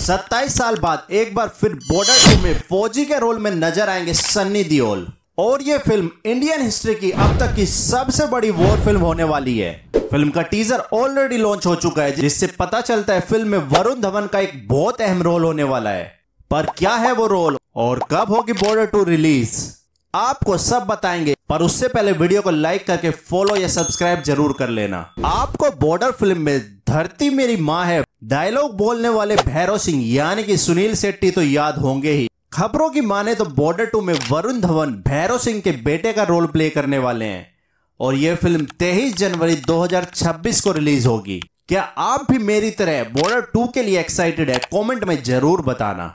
सत्ताईस साल बाद एक बार फिर बॉर्डर टू में फौजी के रोल में नजर आएंगे सन्नी दियोल और ये फिल्म इंडियन हिस्ट्री की अब तक की सबसे बड़ी वॉर फिल्म होने वाली है फिल्म का टीजर ऑलरेडी लॉन्च हो चुका है जिससे पता चलता है फिल्म में वरुण धवन का एक बहुत अहम रोल होने वाला है पर क्या है वो रोल और कब होगी बॉर्डर टू रिलीज आपको सब बताएंगे पर उससे पहले वीडियो को लाइक करके फॉलो या सब्सक्राइब जरूर कर लेना आपको बॉर्डर फिल्म में धरती मेरी माँ है डायलॉग बोलने वाले भैरव सिंह यानी कि सुनील शेट्टी तो याद होंगे ही खबरों की माने तो बॉर्डर टू में वरुण धवन भैरव सिंह के बेटे का रोल प्ले करने वाले हैं और यह फिल्म 23 जनवरी 2026 को रिलीज होगी क्या आप भी मेरी तरह बॉर्डर टू के लिए एक्साइटेड है कमेंट में जरूर बताना